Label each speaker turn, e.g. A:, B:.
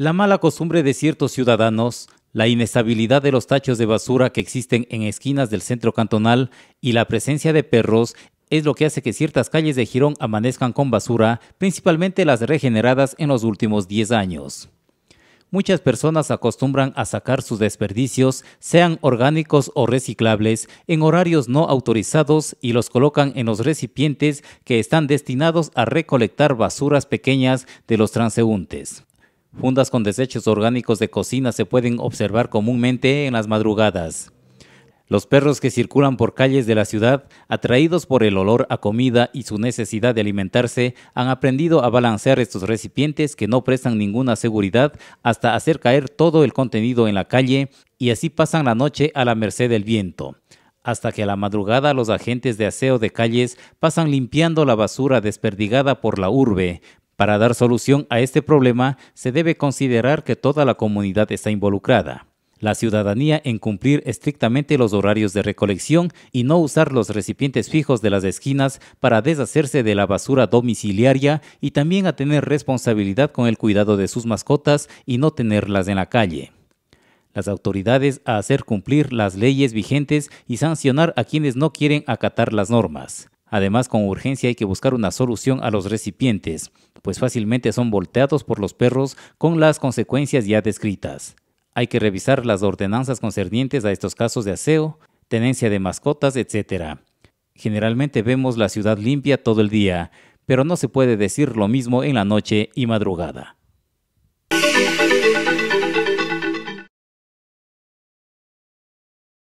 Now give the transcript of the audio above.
A: la mala costumbre de ciertos ciudadanos, la inestabilidad de los tachos de basura que existen en esquinas del centro cantonal y la presencia de perros es lo que hace que ciertas calles de Girón amanezcan con basura, principalmente las regeneradas en los últimos 10 años. Muchas personas acostumbran a sacar sus desperdicios, sean orgánicos o reciclables, en horarios no autorizados y los colocan en los recipientes que están destinados a recolectar basuras pequeñas de los transeúntes. Fundas con desechos orgánicos de cocina se pueden observar comúnmente en las madrugadas. Los perros que circulan por calles de la ciudad, atraídos por el olor a comida y su necesidad de alimentarse, han aprendido a balancear estos recipientes que no prestan ninguna seguridad hasta hacer caer todo el contenido en la calle y así pasan la noche a la merced del viento hasta que a la madrugada los agentes de aseo de calles pasan limpiando la basura desperdigada por la urbe, para dar solución a este problema, se debe considerar que toda la comunidad está involucrada la ciudadanía en cumplir estrictamente los horarios de recolección y no usar los recipientes fijos de las esquinas para deshacerse de la basura domiciliaria y también a tener responsabilidad con el cuidado de sus mascotas y no tenerlas en la calle. Las autoridades a hacer cumplir las leyes vigentes y sancionar a quienes no quieren acatar las normas. Además, con urgencia hay que buscar una solución a los recipientes, pues fácilmente son volteados por los perros con las consecuencias ya descritas. Hay que revisar las ordenanzas concernientes a estos casos de aseo, tenencia de mascotas, etc. Generalmente vemos la ciudad limpia todo el día, pero no se puede decir lo mismo en la noche y madrugada.